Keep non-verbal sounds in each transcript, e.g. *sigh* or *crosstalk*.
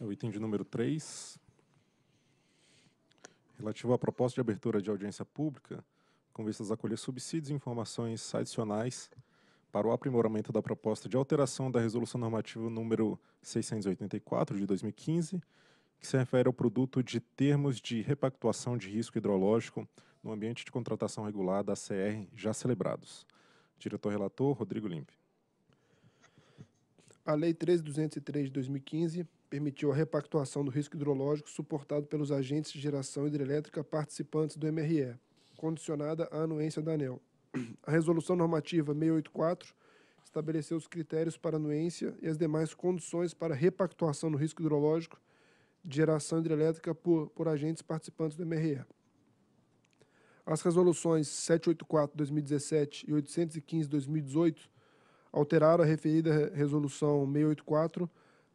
É o item de número 3. Relativo à proposta de abertura de audiência pública, com vistas a acolher subsídios e informações adicionais para o aprimoramento da proposta de alteração da Resolução Normativa número 684 de 2015, que se refere ao produto de termos de repactuação de risco hidrológico no ambiente de contratação regulada ACR já celebrados. Diretor relator Rodrigo Limpe. A Lei 3203 de 2015 permitiu a repactuação do risco hidrológico suportado pelos agentes de geração hidrelétrica participantes do MRE, condicionada à anuência da ANEL. A Resolução Normativa 684 estabeleceu os critérios para anuência e as demais condições para repactuação no risco hidrológico de geração hidrelétrica por, por agentes participantes do MRE. As resoluções 784-2017 e 815-2018 alteraram a referida Resolução 684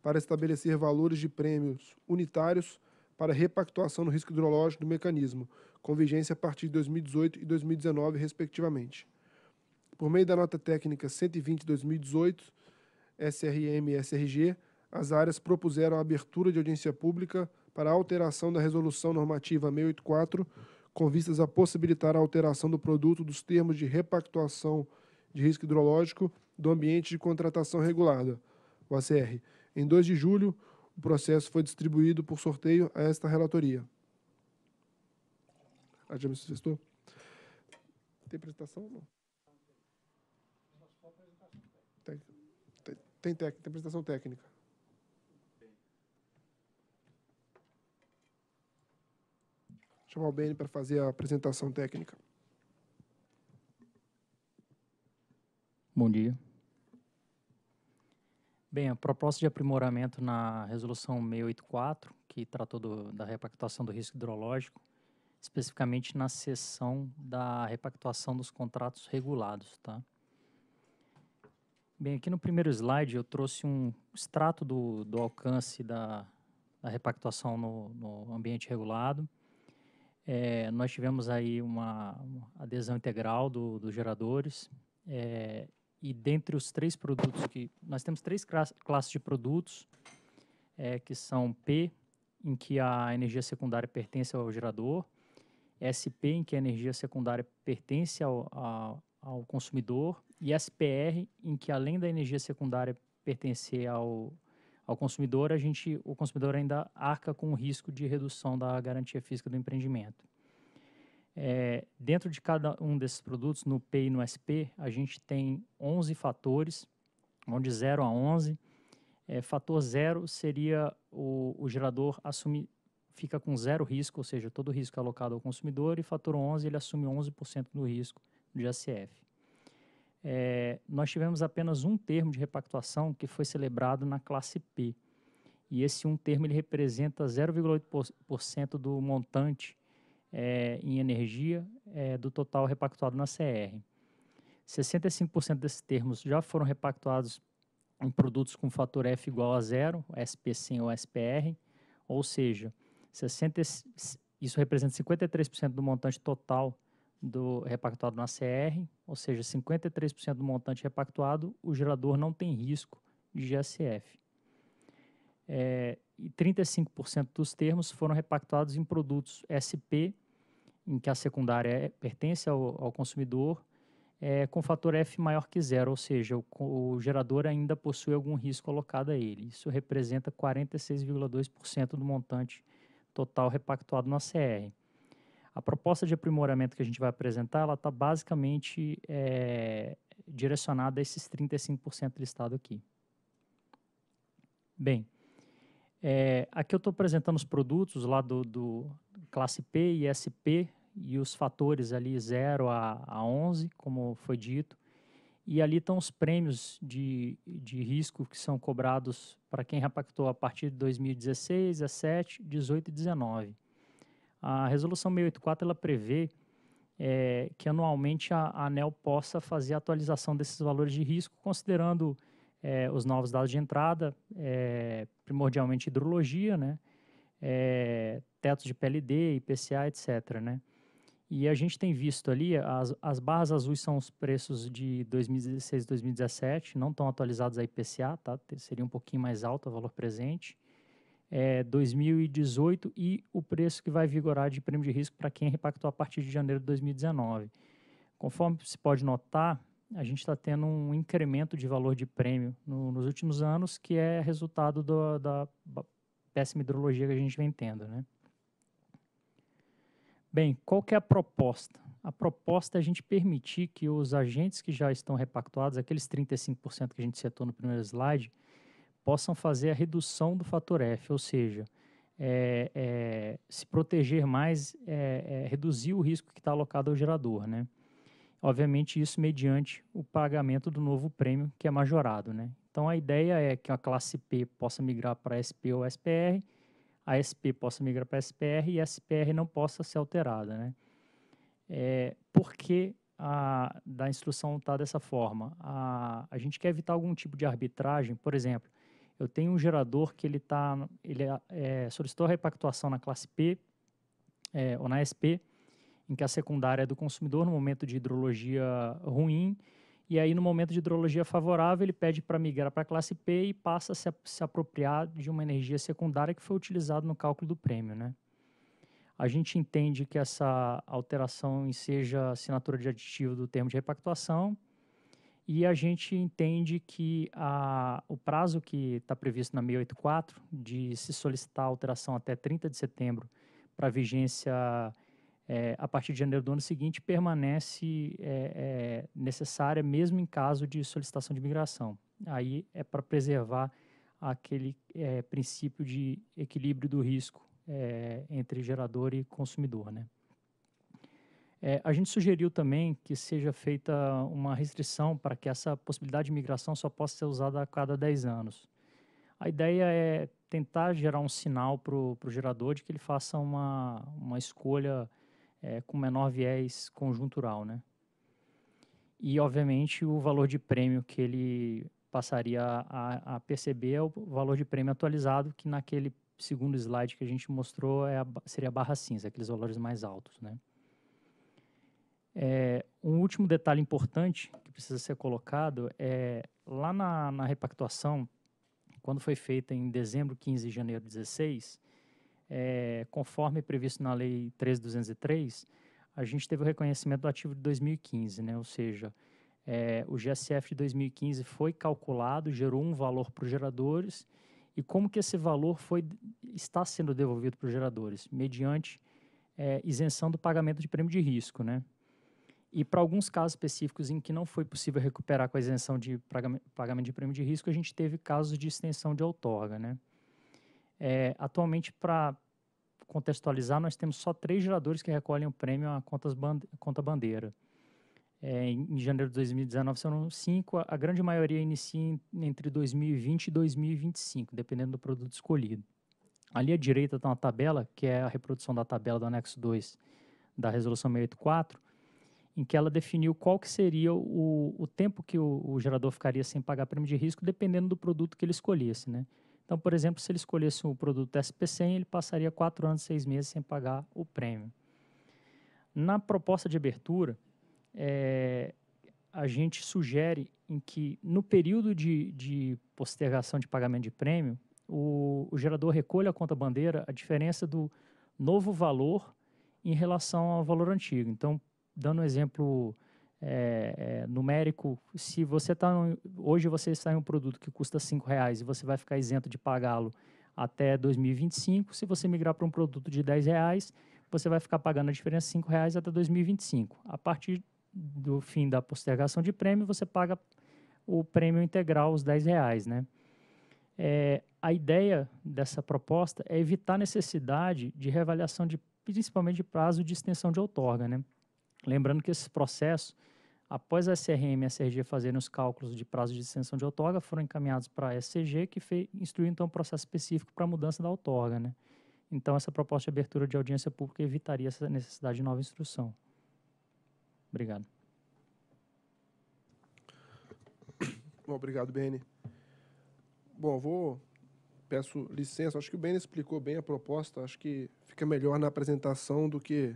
para estabelecer valores de prêmios unitários para repactuação no risco hidrológico do mecanismo, com vigência a partir de 2018 e 2019, respectivamente. Por meio da nota técnica 120-2018, SRM e SRG, as áreas propuseram a abertura de audiência pública para alteração da Resolução Normativa 684, com vistas a possibilitar a alteração do produto dos termos de repactuação de risco hidrológico do ambiente de contratação regulada, o ACR, em 2 de julho, o processo foi distribuído por sorteio a esta relatoria. A ah, já me manifestou? Tem apresentação ou não? Tem, tec, tem apresentação técnica. Chamar o Beni para fazer a apresentação técnica. Bom dia. Bem, a proposta de aprimoramento na resolução 684, que tratou do, da repactuação do risco hidrológico, especificamente na seção da repactuação dos contratos regulados, tá? Bem, aqui no primeiro slide eu trouxe um extrato do, do alcance da, da repactuação no, no ambiente regulado. É, nós tivemos aí uma, adesão integral do, dos geradores é, e dentre os três produtos que nós temos três classes de produtos, é, que são P, em que a energia secundária pertence ao gerador, SP, em que a energia secundária pertence ao, ao, ao consumidor, e SPR, em que além da energia secundária pertencer ao, ao consumidor, a gente, o consumidor ainda arca com o risco de redução da garantia física do empreendimento. É, dentro de cada um desses produtos, no P e no SP, a gente tem 11 fatores, onde 0 a 11. É, fator 0 seria o, o gerador assumir, fica com zero risco, ou seja, todo o risco é alocado ao consumidor, e fator 11 ele assume 11% do risco de ACF. É, nós tivemos apenas um termo de repactuação que foi celebrado na classe P. E esse um termo ele representa 0,8% do montante é, em energia é, do total repactuado na CR. 65% desses termos já foram repactuados em produtos com fator F igual a zero, SP100 ou SPR, ou seja, 60, isso representa 53% do montante total do repactuado na CR, ou seja, 53% do montante repactuado, o gerador não tem risco de GSF. É, e 35% dos termos foram repactuados em produtos SP em que a secundária é, pertence ao, ao consumidor é, com fator F maior que zero, ou seja, o, o, gerador ainda possui algum risco alocado a ele. Isso representa 46,2% do montante total repactuado na CR. A proposta de aprimoramento que a gente vai apresentar, ela está basicamente é, direcionada a esses 35% listado aqui. Bem, é, aqui eu estou apresentando os produtos lá do, do, classe P e SP e os fatores ali 0 a, a 11, como foi dito. E ali estão os prêmios de, de risco que são cobrados para quem repactou a partir de 2016, 17, 18 e 19. A resolução 684 ela prevê é, que anualmente a, a ANEL possa fazer a atualização desses valores de risco, considerando é, os novos dados de entrada, é, primordialmente hidrologia, né? É, tetos de PLD, IPCA, etc. Né? E a gente tem visto ali, as, as barras azuis são os preços de 2016 2017, não estão atualizados a IPCA, tá? seria um pouquinho mais alto o valor presente. É, 2018 e o preço que vai vigorar de prêmio de risco para quem repactou a partir de janeiro de 2019. Conforme se pode notar, a gente está tendo um incremento de valor de prêmio no, nos últimos anos, que é resultado do, da péssima hidrologia que a gente vem tendo, né? Bem, qual que é a proposta? A proposta é a gente permitir que os agentes que já estão repactuados, aqueles 35% que a gente citou no primeiro slide, possam fazer a redução do fator F, ou seja, é, é, se proteger mais, é, é, reduzir o risco que está alocado ao gerador, né? Obviamente isso mediante o pagamento do novo prêmio que é majorado, né? Então a ideia é que a classe P possa migrar para SP ou SPR a SP possa migrar para a SPR e a SPR não possa ser alterada. Né? É, por que a, da instrução está dessa forma? A, a gente quer evitar algum tipo de arbitragem, por exemplo, eu tenho um gerador que ele, tá, ele é, solicitou a repactuação na classe P é, ou na SP, em que a secundária é do consumidor no momento de hidrologia ruim e aí, no momento de hidrologia favorável, ele pede para migrar para a classe P e passa a se, se apropriar de uma energia secundária que foi utilizada no cálculo do prêmio. Né? A gente entende que essa alteração seja assinatura de aditivo do termo de repactuação e a gente entende que a, o prazo que está previsto na 684 de se solicitar alteração até 30 de setembro para vigência é, a partir de janeiro do ano seguinte, permanece é, é, necessária mesmo em caso de solicitação de migração. Aí é para preservar aquele é, princípio de equilíbrio do risco é, entre gerador e consumidor. Né? É, a gente sugeriu também que seja feita uma restrição para que essa possibilidade de migração só possa ser usada a cada 10 anos. A ideia é tentar gerar um sinal para o gerador de que ele faça uma, uma escolha é, com menor viés conjuntural, né? E, obviamente, o valor de prêmio que ele passaria a, a, perceber é o valor de prêmio atualizado, que naquele segundo slide que a gente mostrou é a, seria a barra cinza, aqueles valores mais altos, né? É, um último detalhe importante que precisa ser colocado é lá na, na repactuação, quando foi feita em dezembro 15 de janeiro 16, é, conforme previsto na Lei 13.203, a gente teve o reconhecimento do ativo de 2015, né? ou seja, é, o GSF de 2015 foi calculado, gerou um valor para os geradores e como que esse valor foi, está sendo devolvido para os geradores? Mediante é, isenção do pagamento de prêmio de risco, né? E para alguns casos específicos em que não foi possível recuperar com a isenção de pagamento de prêmio de risco, a gente teve casos de extensão de outorga, né? É, atualmente, para contextualizar, nós temos só três geradores que recolhem o prêmio à conta bandeira. É, em janeiro de 2019 serão cinco, a, grande maioria inicia entre 2020 e 2025, dependendo do produto escolhido. Ali à direita está uma tabela, que é a reprodução da tabela do anexo 2 da resolução 684, em que ela definiu qual que seria o, o tempo que o, o, gerador ficaria sem pagar prêmio de risco, dependendo do produto que ele escolhesse. Né? Então, por exemplo, se ele escolhesse o produto SP100, ele passaria 4 anos e 6 meses sem pagar o prêmio. Na proposta de abertura, é, a gente sugere em que no período de, de postergação de pagamento de prêmio, o, o, gerador recolha a conta bandeira a diferença do novo valor em relação ao valor antigo. Então, dando um exemplo é, é, numérico, se você está hoje você está em um produto que custa cinco reais e você vai ficar isento de pagá-lo até 2025, se você migrar para um produto de R$ reais, você vai ficar pagando a diferença R$ cinco reais até 2025. A partir do fim da postergação de prêmio, você paga o prêmio integral, os R$ reais, né? É, a ideia dessa proposta é evitar a necessidade de reavaliação de, principalmente de prazo de extensão de outorga, né? Lembrando que esses processos Após a SRM e a SRG fazerem os cálculos de prazo de extensão de outorga, foram encaminhados para a SCG, que fez, instruiu então um processo específico para a mudança da outorga. Né? Então, essa proposta de abertura de audiência pública evitaria essa necessidade de nova instrução. Obrigado. Bom, obrigado, Beni. Bom, vou peço licença. Acho que o Beni explicou bem a proposta. Acho que fica melhor na apresentação do que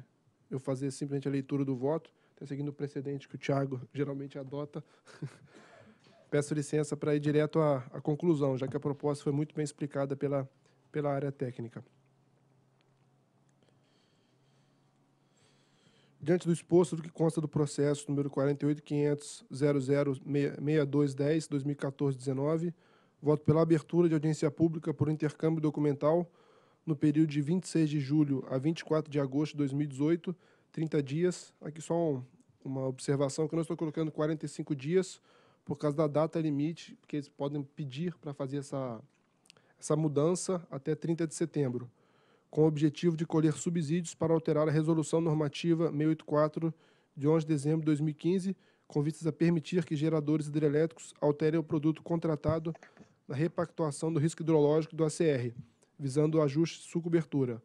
eu fazer simplesmente a leitura do voto. Então, seguindo o precedente que o Tiago geralmente adota, *laughs* peço licença para ir direto à, à, conclusão, já que a proposta foi muito bem explicada pela, pela área técnica. Diante do exposto do que consta do processo número 48.500.006210-2014-19, voto pela abertura de audiência pública por intercâmbio documental no período de 26 de julho a 24 de agosto de 2018, 30 dias. Aqui só um, uma observação que eu não estou colocando 45 dias por causa da data limite, porque eles podem pedir para fazer essa, essa mudança até 30 de setembro, com o objetivo de colher subsídios para alterar a resolução normativa 684 de 11 de dezembro de 2015, com vistas a permitir que geradores hidrelétricos alterem o produto contratado na repactuação do risco hidrológico do ACR, visando o ajuste de sua cobertura.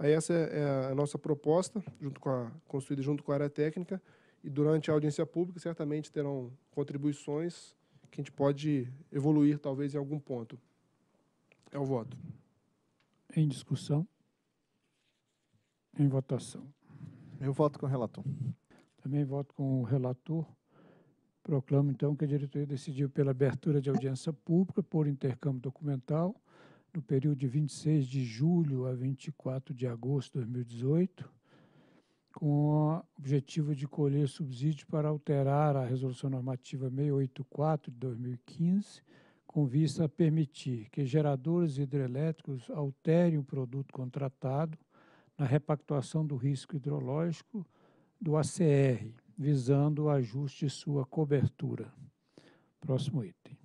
Aí essa é, é a nossa proposta, junto com a, construída junto com a área técnica, e durante a audiência pública certamente terão contribuições que a gente pode evoluir, talvez, em algum ponto. É o voto. Em discussão? Em votação. Eu voto com o relator. Também voto com o relator. Proclamo, então, que a diretoria decidiu pela abertura de audiência pública por intercâmbio documental no período de 26 de julho a 24 de agosto de 2018, com o objetivo de colher subsídio para alterar a Resolução Normativa 684 de 2015, com vista a permitir que geradores hidrelétricos alterem o produto contratado na repactuação do risco hidrológico do ACR, visando o ajuste sua cobertura. Próximo item.